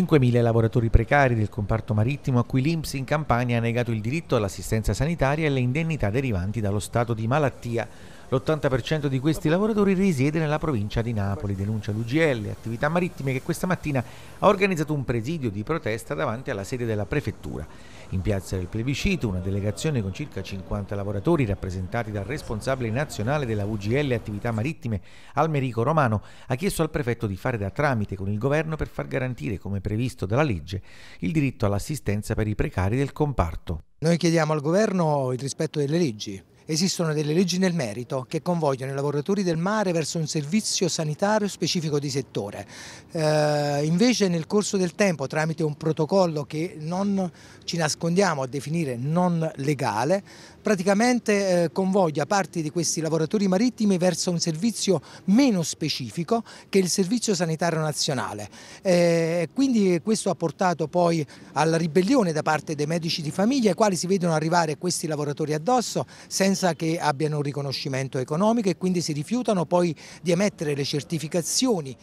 5.000 lavoratori precari del comparto marittimo a cui l'Inps in Campania ha negato il diritto all'assistenza sanitaria e le indennità derivanti dallo stato di malattia l'80% di questi lavoratori risiede nella provincia di Napoli, denuncia l'UGL, attività marittime che questa mattina ha organizzato un presidio di protesta davanti alla sede della prefettura. In piazza del plebiscito una delegazione con circa 50 lavoratori rappresentati dal responsabile nazionale della UGL attività marittime Almerico Romano ha chiesto al prefetto di fare da tramite con il governo per far garantire, come previsto dalla legge, il diritto all'assistenza per i precari del comparto. Noi chiediamo al governo il rispetto delle leggi, Esistono delle leggi nel merito che convogliano i lavoratori del mare verso un servizio sanitario specifico di settore. Eh, invece nel corso del tempo, tramite un protocollo che non ci nascondiamo a definire non legale, praticamente eh, convoglia parti di questi lavoratori marittimi verso un servizio meno specifico che il servizio sanitario nazionale. Eh, quindi questo ha portato poi alla ribellione da parte dei medici di famiglia, i quali si vedono arrivare questi lavoratori addosso senza senza che abbiano un riconoscimento economico e quindi si rifiutano poi di emettere le certificazioni